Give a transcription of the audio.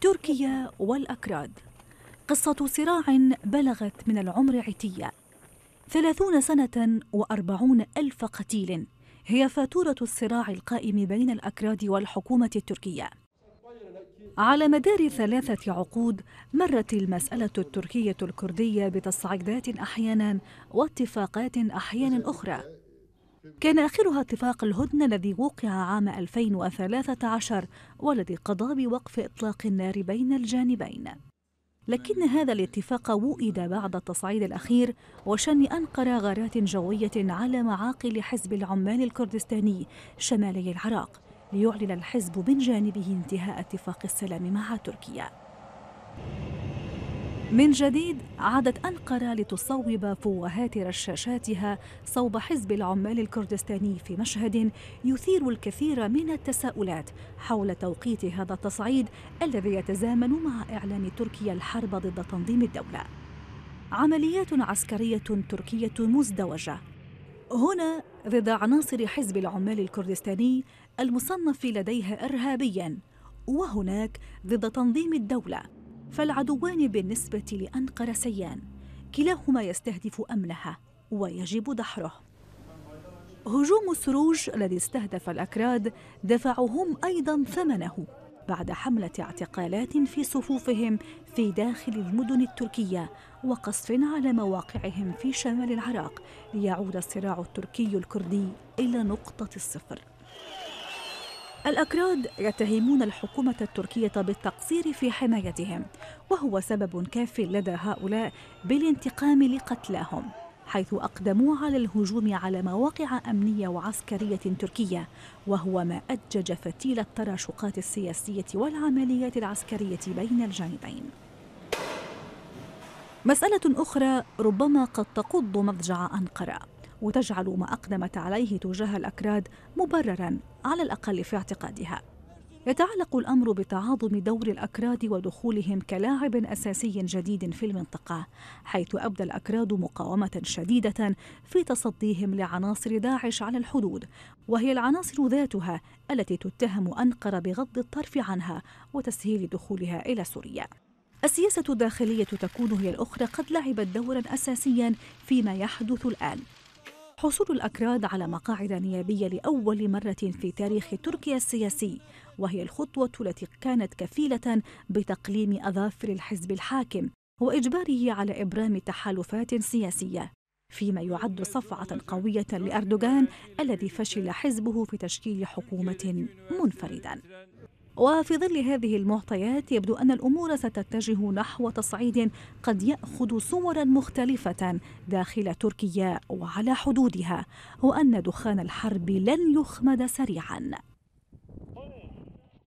تركيا والأكراد قصة صراع بلغت من العمر عتية ثلاثون سنة وأربعون ألف قتيل هي فاتورة الصراع القائم بين الأكراد والحكومة التركية على مدار ثلاثة عقود مرت المسألة التركية الكردية بتصعيدات أحيانا واتفاقات أحيانا أخرى كان آخرها اتفاق الهدنة الذي وقع عام 2013 والذي قضى بوقف إطلاق النار بين الجانبين لكن هذا الاتفاق وئد بعد التصعيد الأخير وشن أنقرة غارات جوية على معاقل حزب العمال الكردستاني شمالي العراق ليعلن الحزب من جانبه انتهاء اتفاق السلام مع تركيا من جديد عادت أنقرة لتصوب فوهات رشاشاتها صوب حزب العمال الكردستاني في مشهد يثير الكثير من التساؤلات حول توقيت هذا التصعيد الذي يتزامن مع إعلان تركيا الحرب ضد تنظيم الدولة. عمليات عسكرية تركية مزدوجة. هنا ضد عناصر حزب العمال الكردستاني المصنف لديها إرهابياً، وهناك ضد تنظيم الدولة فالعدوان بالنسبة لأنقرة سيان كلاهما يستهدف أمنها ويجب دحره هجوم السروج الذي استهدف الأكراد دفعهم أيضا ثمنه بعد حملة اعتقالات في صفوفهم في داخل المدن التركية وقصف على مواقعهم في شمال العراق ليعود الصراع التركي الكردي إلى نقطة الصفر الأكراد يتهمون الحكومة التركية بالتقصير في حمايتهم وهو سبب كاف لدى هؤلاء بالانتقام لقتلاهم حيث أقدموا على الهجوم على مواقع أمنية وعسكرية تركية وهو ما أجج فتيل التراشقات السياسية والعمليات العسكرية بين الجانبين مسألة أخرى ربما قد تقض مضجع أنقرة وتجعل ما أقدمت عليه تجاه الأكراد مبررا على الأقل في اعتقادها يتعلق الأمر بتعاظم دور الأكراد ودخولهم كلاعب أساسي جديد في المنطقة حيث أبدى الأكراد مقاومة شديدة في تصديهم لعناصر داعش على الحدود وهي العناصر ذاتها التي تتهم أنقرة بغض الطرف عنها وتسهيل دخولها إلى سوريا السياسة الداخلية تكون هي الأخرى قد لعبت دورا أساسيا فيما يحدث الآن حصول الأكراد على مقاعد نيابية لأول مرة في تاريخ تركيا السياسي وهي الخطوة التي كانت كفيلة بتقليم أظافر الحزب الحاكم وإجباره على إبرام تحالفات سياسية فيما يعد صفعة قوية لأردوغان الذي فشل حزبه في تشكيل حكومة منفردا وفي ظل هذه المعطيات يبدو أن الأمور ستتجه نحو تصعيد قد يأخذ صورا مختلفة داخل تركيا وعلى حدودها وأن دخان الحرب لن يخمد سريعاً